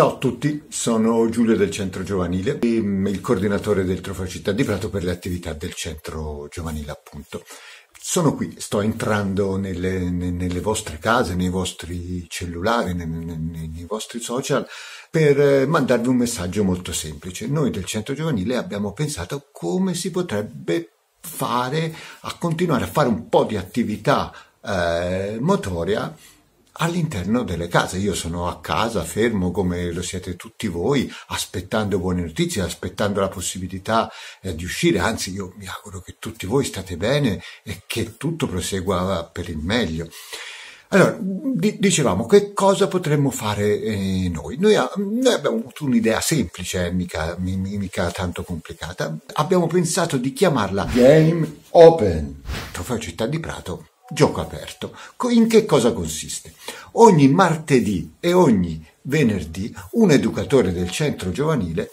Ciao a tutti, sono Giulio del Centro Giovanile, mm, il coordinatore del Trofeo Città di Prato per le attività del Centro Giovanile appunto. Sono qui, sto entrando nelle, nelle vostre case, nei vostri cellulari, nei, nei, nei vostri social per eh, mandarvi un messaggio molto semplice. Noi del Centro Giovanile abbiamo pensato come si potrebbe fare a continuare a fare un po' di attività eh, motoria all'interno delle case. Io sono a casa, fermo come lo siete tutti voi, aspettando buone notizie, aspettando la possibilità eh, di uscire. Anzi, io mi auguro che tutti voi state bene e che tutto prosegua per il meglio. Allora, dicevamo, che cosa potremmo fare eh, noi? Noi, a, ah, noi, abbiamo avuto un'idea semplice, eh, mica, mica, tanto complicata. Abbiamo pensato di chiamarla Game Open, Trofeo Città di Prato gioco aperto. In che cosa consiste? Ogni martedì e ogni venerdì un educatore del centro giovanile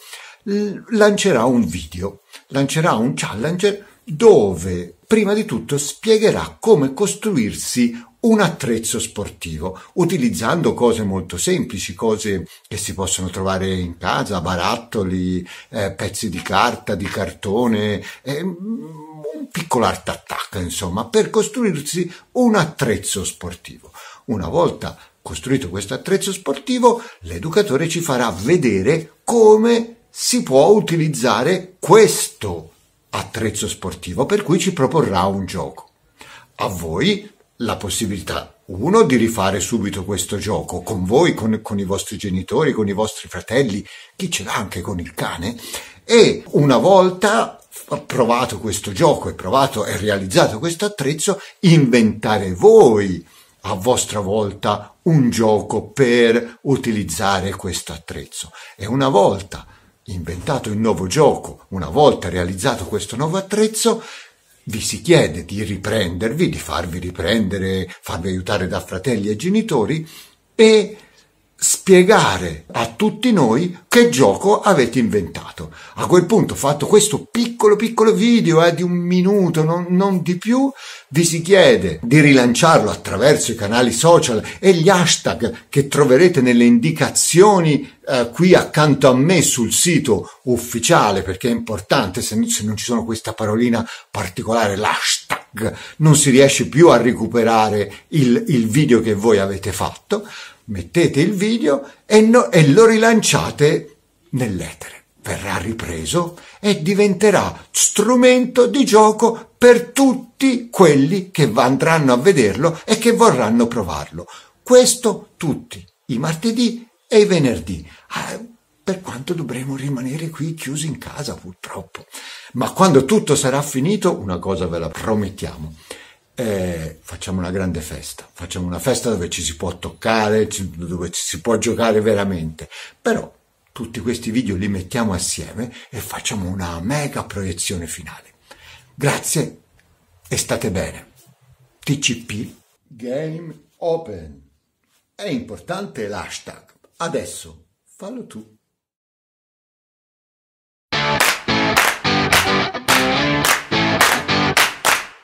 lancerà un video, lancerà un challenger dove prima di tutto spiegherà come costruirsi un attrezzo sportivo utilizzando cose molto semplici, cose che si possono trovare in casa, barattoli, eh, pezzi di carta, di cartone, eh, un piccolo art attack, insomma, per costruirsi un attrezzo sportivo. Una volta costruito questo attrezzo sportivo, l'educatore ci farà vedere come si può utilizzare questo attrezzo sportivo, per cui ci proporrà un gioco. A voi la possibilità, uno, di rifare subito questo gioco con voi, con, con i vostri genitori, con i vostri fratelli, chi ce l'ha anche con il cane, e una volta provato questo gioco e provato e realizzato questo attrezzo, inventare voi a vostra volta un gioco per utilizzare questo attrezzo. E una volta inventato il nuovo gioco, una volta realizzato questo nuovo attrezzo, vi si chiede di riprendervi, di farvi riprendere, farvi aiutare da fratelli e genitori e spiegare a tutti noi che gioco avete inventato. A quel punto, fatto questo piccolo piccolo video eh, di un minuto, non, non, di più, vi si chiede di rilanciarlo attraverso i canali social e gli hashtag che troverete nelle indicazioni eh, qui accanto a me sul sito ufficiale, perché è importante, se, se non ci sono questa parolina particolare, l'hashtag tag non si riesce più a recuperare il, il video che voi avete fatto, mettete il video e, no, e lo rilanciate nell'etere. Verrà ripreso e diventerà strumento di gioco per tutti quelli che andranno a vederlo e che vorranno provarlo. Questo tutti, i martedì e i venerdì. Ah, per quanto dovremo rimanere qui chiusi in casa, purtroppo ma quando tutto sarà finito, una cosa ve la promettiamo. Eh, facciamo una grande festa, facciamo una festa dove ci si può toccare, dove ci si può giocare veramente, però tutti questi video li mettiamo assieme e facciamo una mega proiezione finale. Grazie e state bene. TCP Game Open. È importante l'hashtag. Adesso fallo tu.